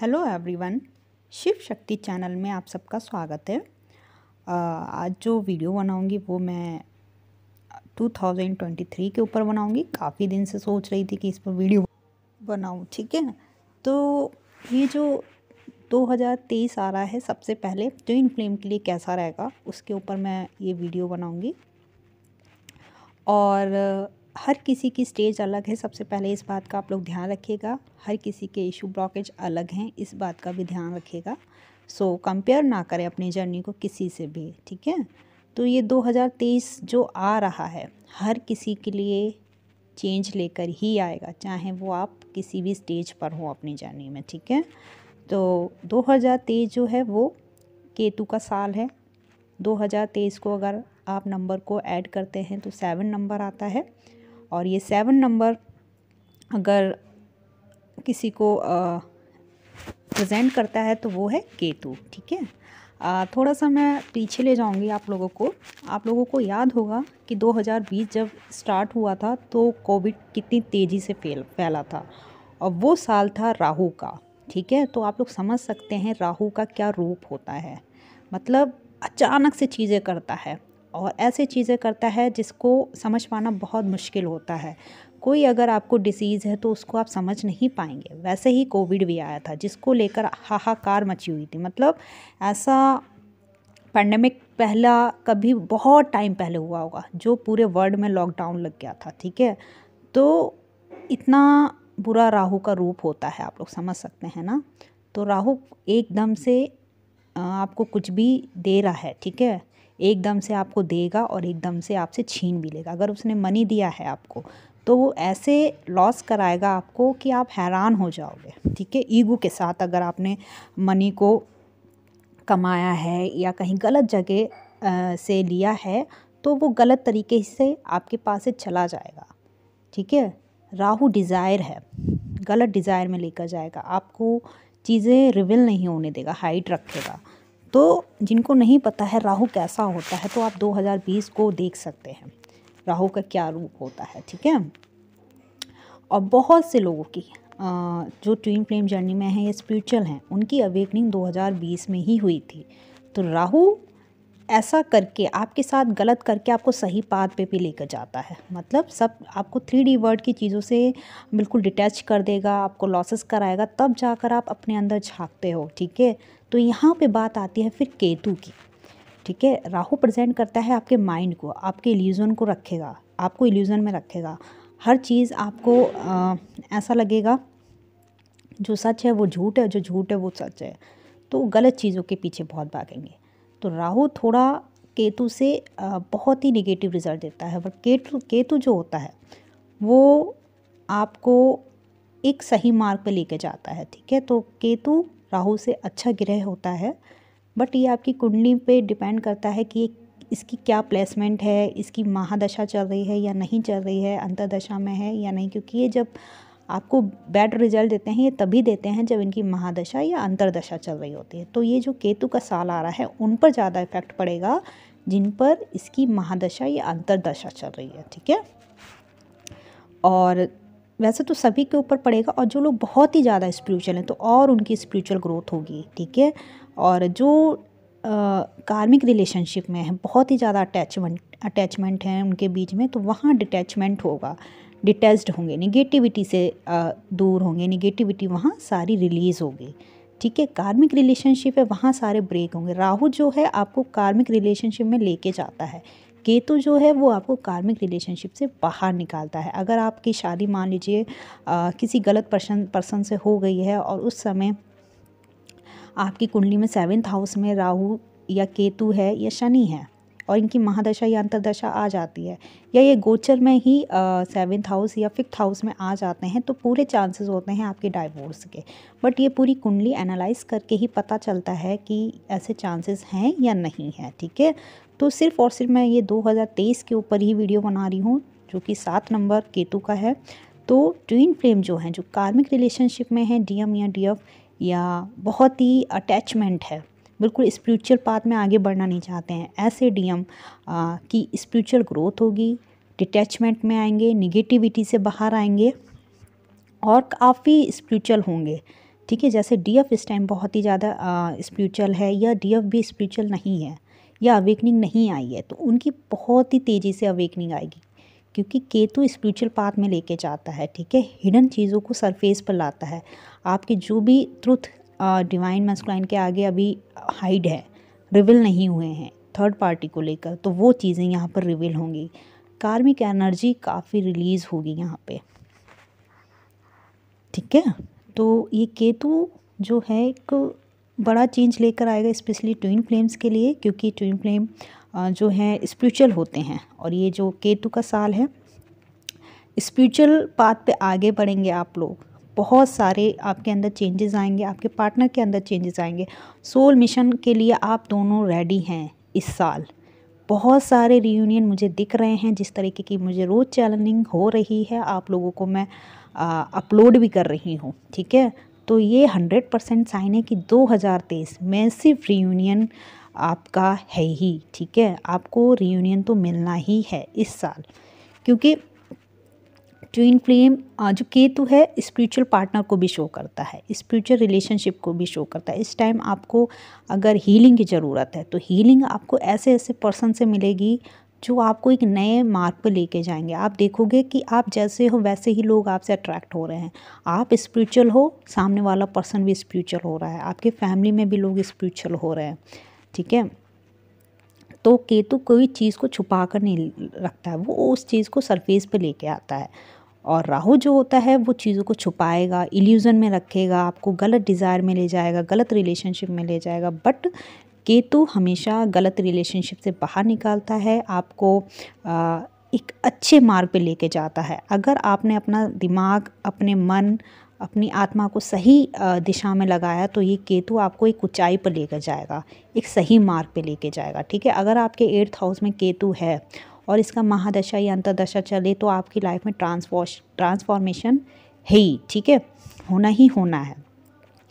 Hello everyone Shiv शक्ति channel में आप सबका स्वागत है आज जो वीडियो बनाऊंगी वो मैं 2023 के ऊपर बनाऊंगी काफ़ी दिन से सोच रही थी कि इस पर वीडियो बनाऊं ठीक है तो ये जो 2023 आ रहा है सबसे पहले ट्विन फ्लेम के लिए कैसा रहेगा उसके ऊपर मैं ये वीडियो बनाऊंगी और हर किसी की स्टेज अलग है सबसे पहले इस बात का आप लोग ध्यान रखिएगा हर किसी के इशू ब्लॉकेज अलग हैं इस बात का भी ध्यान रखिएगा सो कंपेयर ना करें अपनी जर्नी को किसी से भी ठीक है तो ये 2023 जो आ रहा है हर किसी के लिए चेंज लेकर ही आएगा चाहे वो आप किसी भी स्टेज पर हो अपनी जर्नी में ठीक है तो 2023 जो है वो केतु का साल है 2023 को अगर आप नंबर को ऐड करते हैं तो सेवन नंबर आता है और ये सेवन नंबर अगर किसी को प्रेजेंट करता है तो वो है केतु ठीक है थोड़ा सा मैं पीछे ले जाऊंगी आप लोगों को आप लोगों को याद होगा कि 2020 जब स्टार्ट हुआ था तो कोविड कितनी तेज़ी से फैल फैला था और वो साल था राहु का ठीक है तो आप लोग समझ सकते हैं राहु का क्या रूप होता है मतलब अचानक से चीज़ें करता है और ऐसी चीज़ें करता है जिसको समझ पाना बहुत मुश्किल होता है कोई अगर आपको डिसीज़ है तो उसको आप समझ नहीं पाएंगे वैसे ही कोविड भी आया था जिसको लेकर हाहाकार मची हुई थी मतलब ऐसा पैंडमिक पहला कभी बहुत टाइम पहले हुआ होगा जो पूरे वर्ल्ड में लॉकडाउन लग गया था ठीक है तो इतना बुरा राहु का रूप होता है आप लोग समझ सकते हैं ना तो राहु एकदम से आपको कुछ भी दे रहा है ठीक है एकदम से आपको देगा और एकदम से आपसे छीन भी लेगा अगर उसने मनी दिया है आपको तो वो ऐसे लॉस कराएगा आपको कि आप हैरान हो जाओगे ठीक है ईगो के साथ अगर आपने मनी को कमाया है या कहीं गलत जगह से लिया है तो वो गलत तरीके से आपके पास से चला जाएगा ठीक है राहु डिज़ायर है गलत डिज़ायर में लेकर जाएगा आपको चीज़ें रिविल नहीं होने देगा हाइट रखेगा तो जिनको नहीं पता है राहु कैसा होता है तो आप 2020 को देख सकते हैं राहु का क्या रूप होता है ठीक है और बहुत से लोगों की जो ट्वीन फ्लेम जर्नी में हैं या स्पिरिचुअल हैं उनकी अवेकनिंग 2020 में ही हुई थी तो राहु ऐसा करके आपके साथ गलत करके आपको सही पाथ पे भी लेकर जाता है मतलब सब आपको थ्री डी वर्ड की चीज़ों से बिल्कुल डिटैच कर देगा आपको लॉसेस कराएगा तब जाकर आप अपने अंदर झाँकते हो ठीक है तो यहाँ पे बात आती है फिर केतु की ठीक है राहु प्रेजेंट करता है आपके माइंड को आपके इल्यूज़न को रखेगा आपको इल्यूज़न में रखेगा हर चीज़ आपको आ, ऐसा लगेगा जो सच है वो झूठ है जो झूठ है वो सच है तो गलत चीज़ों के पीछे बहुत भागेंगे तो राहु थोड़ा केतु से बहुत ही निगेटिव रिजल्ट देता है बट केतु केतु जो होता है वो आपको एक सही मार्ग पर लेके जाता है ठीक है तो केतु राहु से अच्छा ग्रह होता है बट ये आपकी कुंडली पे डिपेंड करता है कि इसकी क्या प्लेसमेंट है इसकी महादशा चल रही है या नहीं चल रही है अंतरदशा में है या नहीं क्योंकि ये जब आपको बैड रिजल्ट देते हैं ये तभी देते हैं जब इनकी महादशा या अंतरदशा चल रही होती है तो ये जो केतु का साल आ रहा है उन पर ज़्यादा इफेक्ट पड़ेगा जिन पर इसकी महादशा या अंतरदशा चल रही है ठीक है और वैसे तो सभी के ऊपर पड़ेगा और जो लोग बहुत ही ज़्यादा स्पिरिचुअल हैं तो और उनकी स्पिरिचुअल ग्रोथ होगी ठीक है और जो कार्मिक रिलेशनशिप में है बहुत ही ज़्यादा अटैचमेंट अटैचमेंट है उनके बीच में तो वहाँ डिटैचमेंट होगा डिटेस्ड होंगे निगेटिविटी से दूर होंगे निगेटिविटी वहाँ सारी रिलीज़ होगी ठीक है कार्मिक रिलेशनशिप है वहाँ सारे ब्रेक होंगे राहु जो है आपको कार्मिक रिलेशनशिप में लेके जाता है केतु जो है वो आपको कार्मिक रिलेशनशिप से बाहर निकालता है अगर आपकी शादी मान लीजिए किसी गलत पर्सन पर्सन से हो गई है और उस समय आपकी कुंडली में सेवेंथ हाउस में राहु या केतु है या शनि है और इनकी महादशा या अंतरदशा आ जाती है या ये गोचर में ही सेवन्थ हाउस या फिफ्थ हाउस में आ जाते हैं तो पूरे चांसेस होते हैं आपके डाइवोर्स के बट ये पूरी कुंडली एनालाइज करके ही पता चलता है कि ऐसे चांसेस हैं या नहीं है ठीक है तो सिर्फ और सिर्फ मैं ये 2023 के ऊपर ही वीडियो बना रही हूँ जो कि सात नंबर केतु का है तो ट्विन फ्लेम जो हैं जो कार्मिक रिलेशनशिप में है डीएम या डीएफ या बहुत ही अटैचमेंट है बिल्कुल स्पिरिचुअल पाथ में आगे बढ़ना नहीं चाहते हैं ऐसे डीएम की स्पिरिचुअल ग्रोथ होगी डिटैचमेंट में आएंगे निगेटिविटी से बाहर आएंगे और काफ़ी स्पिरिचुअल होंगे ठीक है जैसे डीएफ इस टाइम बहुत ही ज़्यादा स्पिरिचुअल है या डीएफ भी स्पिरिचुअल नहीं है या अवेकनिंग नहीं आई है तो उनकी बहुत ही तेज़ी से अवेकनिंग आएगी क्योंकि केतु स्पिरिचुअल पाथ में लेके जाता है ठीक है हिडन चीज़ों को सरफेस पर लाता है आपके जो भी ट्रुथ डिवाइन मस्कुलाइन के आगे अभी हाइड है रिविल नहीं हुए हैं थर्ड पार्टी को लेकर तो वो चीज़ें यहाँ पर रिविल होंगी कार्मिक एनर्जी काफ़ी रिलीज़ होगी यहाँ पे ठीक है तो ये केतु जो है एक बड़ा चेंज लेकर आएगा स्पेशली ट्विन फ्लेम्स के लिए क्योंकि ट्विन फ्लेम जो है स्पिरिचुअल होते हैं और ये जो केतु का साल है स्पिरिचुअल पाथ पे आगे बढ़ेंगे आप लोग बहुत सारे आपके अंदर चेंजेस आएंगे आपके पार्टनर के अंदर चेंजेस आएंगे सोल मिशन के लिए आप दोनों रेडी हैं इस साल बहुत सारे रीयूनियन मुझे दिख रहे हैं जिस तरीके की मुझे रोज़ चैलेंजिंग हो रही है आप लोगों को मैं अपलोड भी कर रही हूँ ठीक है तो ये हंड्रेड परसेंट साइन है कि दो तेईस में सिर्फ रीयूनियन आपका है ही ठीक है आपको रीयूनियन तो मिलना ही है इस साल क्योंकि ट्विन फ्लेम जो केतु है स्पिरिचुअल पार्टनर को भी शो करता है स्पिरिचुअल रिलेशनशिप को भी शो करता है इस टाइम आपको अगर हीलिंग की ज़रूरत है तो हीलिंग आपको ऐसे ऐसे पर्सन से मिलेगी जो आपको एक नए मार्ग पर लेके जाएंगे आप देखोगे कि आप जैसे हो वैसे ही लोग आपसे अट्रैक्ट हो रहे हैं आप स्पिरिचुअल हो सामने वाला पर्सन भी स्पिरिचुअल हो रहा है आपके फैमिली में भी लोग स्पिरिचुअल हो रहे हैं ठीक है तो केतु कोई चीज़ को छुपा कर नहीं रखता है वो उस चीज़ को सरफेस पे लेके आता है और राहु जो होता है वो चीज़ों को छुपाएगा इल्यूज़न में रखेगा आपको गलत डिज़ायर में ले जाएगा गलत रिलेशनशिप में ले जाएगा बट केतु हमेशा गलत रिलेशनशिप से बाहर निकालता है आपको आ, एक अच्छे मार्ग पे लेके जाता है अगर आपने अपना दिमाग अपने मन अपनी आत्मा को सही दिशा में लगाया तो ये केतु आपको एक ऊंचाई पर लेकर जाएगा एक सही मार्ग पे लेके जाएगा ठीक है अगर आपके एट्थ हाउस में केतु है और इसका महादशा या अंतरदशा चले तो आपकी लाइफ में ट्रांसफॉर्श ट्रांसफॉर्मेशन है ही ठीक है होना ही होना है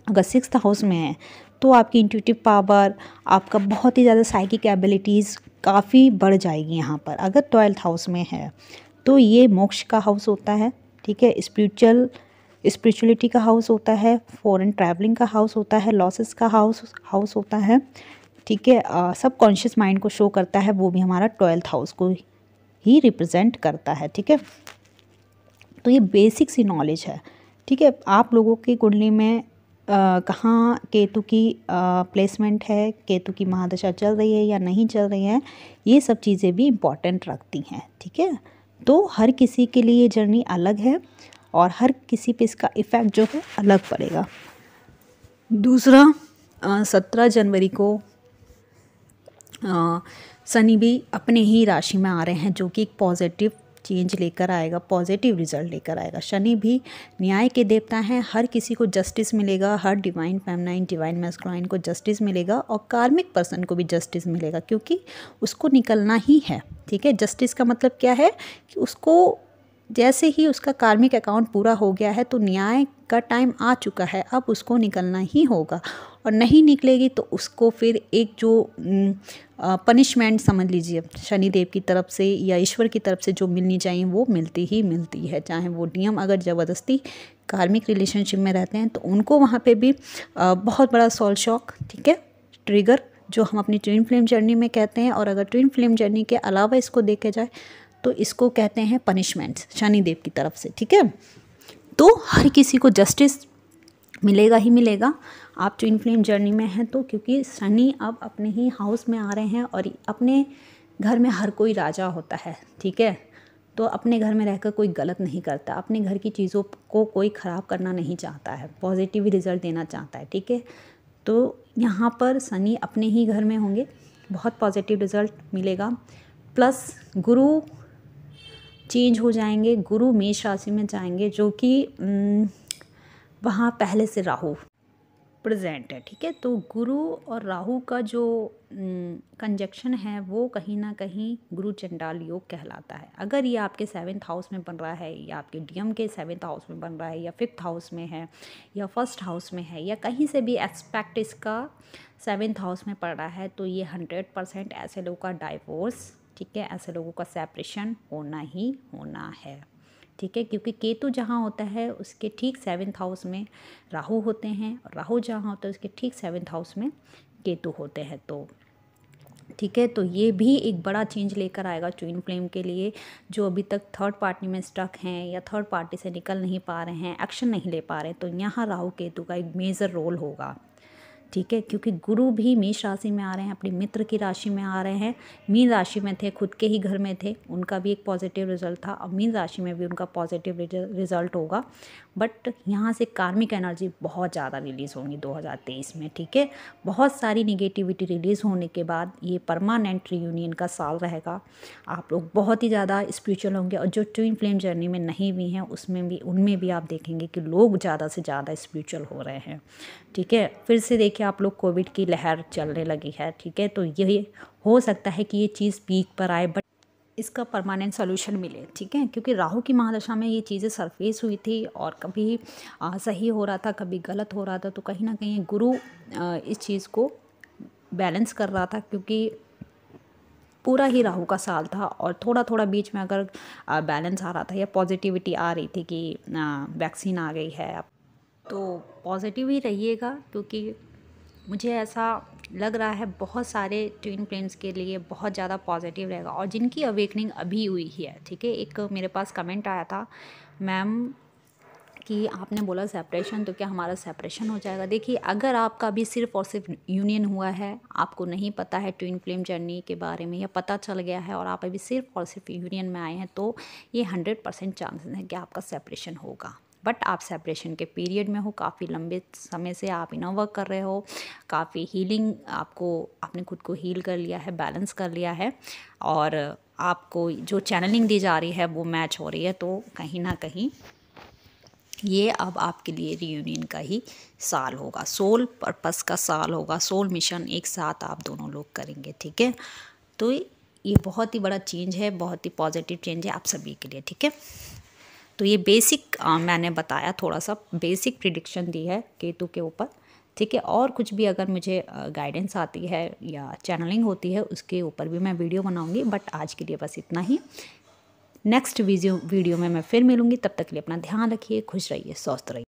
अगर सिक्स हाउस में है तो आपकी इंट्यूटिव पावर आपका बहुत ही ज़्यादा साइकिक एबिलिटीज़ काफ़ी बढ़ जाएगी यहाँ पर अगर ट्वेल्थ हाउस में है तो ये मोक्ष का हाउस होता है ठीक है स्पिरिचुअल स्पिरिचुअलिटी का हाउस होता है फॉरेन ट्रैवलिंग का हाउस होता है लॉसेस का हाउस हाउस होता है ठीक है सब कॉन्शियस माइंड को शो करता है वो भी हमारा ट्वेल्थ हाउस को ही रिप्रेजेंट करता है ठीक है तो ये बेसिक सी नॉलेज है ठीक है आप लोगों की कुंडली में कहाँ केतु की प्लेसमेंट है केतु की महादशा चल रही है या नहीं चल रही है ये सब चीज़ें भी इम्पॉर्टेंट रखती हैं ठीक है थीके? तो हर किसी के लिए ये जर्नी अलग है और हर किसी पे इसका इफ़ेक्ट जो है अलग पड़ेगा दूसरा सत्रह जनवरी को शनि भी अपने ही राशि में आ रहे हैं जो कि एक पॉजिटिव चेंज लेकर आएगा पॉजिटिव रिजल्ट लेकर आएगा शनि भी न्याय के देवता हैं हर किसी को जस्टिस मिलेगा हर डिवाइन फेमनाइन डिवाइन मैस्क्राइन को जस्टिस मिलेगा और कार्मिक पर्सन को भी जस्टिस मिलेगा क्योंकि उसको निकलना ही है ठीक है जस्टिस का मतलब क्या है कि उसको जैसे ही उसका कार्मिक अकाउंट पूरा हो गया है तो न्याय का टाइम आ चुका है अब उसको निकलना ही होगा और नहीं निकलेगी तो उसको फिर एक जो पनिशमेंट समझ लीजिए शनिदेव की तरफ से या ईश्वर की तरफ से जो मिलनी चाहिए वो मिलती ही मिलती है चाहे वो नियम अगर ज़बरदस्ती कार्मिक रिलेशनशिप में रहते हैं तो उनको वहाँ पे भी बहुत बड़ा सॉल शॉक ठीक है ट्रिगर जो हम अपनी ट्विन फिल्म जर्नी में कहते हैं और अगर ट्विन फिल्म जर्नी के अलावा इसको देखा जाए तो इसको कहते हैं पनिशमेंट्स शनिदेव की तरफ से ठीक है तो हर किसी को जस्टिस मिलेगा ही मिलेगा आप जो इनफ्लेम जर्नी में हैं तो क्योंकि शनि अब अपने ही हाउस में आ रहे हैं और अपने घर में हर कोई राजा होता है ठीक है तो अपने घर में रहकर कोई गलत नहीं करता अपने घर की चीज़ों को कोई ख़राब करना नहीं चाहता है पॉजिटिव रिजल्ट देना चाहता है ठीक है तो यहाँ पर शनि अपने ही घर में होंगे बहुत पॉजिटिव रिज़ल्ट मिलेगा प्लस गुरु चेंज हो जाएंगे गुरु मेष राशि में जाएंगे जो कि वहाँ पहले से राहु प्रेजेंट है ठीक है तो गुरु और राहु का जो कंजक्शन है वो कहीं ना कहीं गुरु चंडाल योग कहलाता है अगर ये आपके सेवन्थ हाउस में बन रहा है या आपके डीएम के सेवन्थ हाउस में बन रहा है या फिफ्थ हाउस में है या फर्स्ट हाउस में है या कहीं से भी एक्सपेक्ट इसका सेवन्थ हाउस में पड़ रहा है तो ये हंड्रेड परसेंट ऐसे लोग का डाइवोर्स ठीक है ऐसे लोगों का सेपरेशन होना ही होना है ठीक है क्योंकि केतु जहाँ होता है उसके ठीक सेवन्थ हाउस में राहु होते हैं और राहु जहाँ होता है उसके ठीक सेवन्थ हाउस में केतु होते हैं तो ठीक है तो ये भी एक बड़ा चेंज लेकर आएगा ट्विन फ्लेम के लिए जो अभी तक थर्ड पार्टी में स्टक हैं या थर्ड पार्टी से निकल नहीं पा रहे हैं एक्शन नहीं ले पा रहे तो यहाँ राहु केतु का एक मेजर रोल होगा ठीक है क्योंकि गुरु भी मेष राशि में आ रहे हैं अपनी मित्र की राशि में आ रहे हैं मीन राशि में थे खुद के ही घर में थे उनका भी एक पॉजिटिव रिजल्ट था अब मीन राशि में भी उनका पॉजिटिव रिजल्ट होगा बट यहाँ से कार्मिक एनर्जी बहुत ज़्यादा रिलीज़ होंगी 2023 में ठीक है बहुत सारी निगेटिविटी रिलीज़ होने के बाद ये परमानेंट रीयूनियन का साल रहेगा आप लोग बहुत ही ज़्यादा स्पिरिचुअल होंगे और जो ट्विन फ्लेम जर्नी में नहीं भी हैं उसमें भी उनमें भी आप देखेंगे कि लोग ज़्यादा से ज़्यादा स्पिरिचुअल हो रहे हैं ठीक है फिर से देखिए आप लोग कोविड की लहर चलने लगी है ठीक है तो यही हो सकता है कि ये चीज़ पीक पर आए बट इसका परमानेंट सोल्यूशन मिले ठीक है क्योंकि राहु की महादशा में ये चीज़ें सरफेस हुई थी और कभी आ, सही हो रहा था कभी गलत हो रहा था तो कहीं ना कहीं गुरु आ, इस चीज़ को बैलेंस कर रहा था क्योंकि पूरा ही राहु का साल था और थोड़ा थोड़ा बीच में अगर बैलेंस आ रहा था या पॉजिटिविटी आ रही थी कि वैक्सीन आ गई है तो पॉजिटिव ही रहिएगा क्योंकि मुझे ऐसा लग रहा है बहुत सारे ट्विन फ्लेम्स के लिए बहुत ज़्यादा पॉजिटिव रहेगा और जिनकी अवेकनिंग अभी हुई है ठीक है एक मेरे पास कमेंट आया था मैम कि आपने बोला सेपरेशन तो क्या हमारा सेपरेशन हो जाएगा देखिए अगर आपका अभी सिर्फ और सिर्फ यूनियन हुआ है आपको नहीं पता है ट्विन फ्लेम जर्नी के बारे में या पता चल गया है और आप अभी सिर्फ और सिर्फ यूनियन में आए हैं तो ये हंड्रेड परसेंट चांसेस हैं कि आपका सेपरेशन होगा बट आप सेपरेशन के पीरियड में हो काफ़ी लंबे समय से आप इनर वर्क कर रहे हो काफ़ी हीलिंग आपको आपने खुद को हील कर लिया है बैलेंस कर लिया है और आपको जो चैनलिंग दी जा रही है वो मैच हो रही है तो कहीं ना कहीं ये अब आपके लिए रीयूनियन का ही साल होगा सोल पर्पस का साल होगा सोल मिशन एक साथ आप दोनों लोग करेंगे ठीक है तो ये बहुत ही बड़ा चेंज है बहुत ही पॉजिटिव चेंज है आप सभी के लिए ठीक है तो ये बेसिक आ, मैंने बताया थोड़ा सा बेसिक प्रिडिक्शन दी है केतु के ऊपर ठीक है और कुछ भी अगर मुझे गाइडेंस आती है या चैनलिंग होती है उसके ऊपर भी मैं वीडियो बनाऊंगी बट आज के लिए बस इतना ही नेक्स्ट वीडियो वीडियो में मैं फिर मिलूंगी तब तक के लिए अपना ध्यान रखिए खुश रहिए स्वस्थ रहिए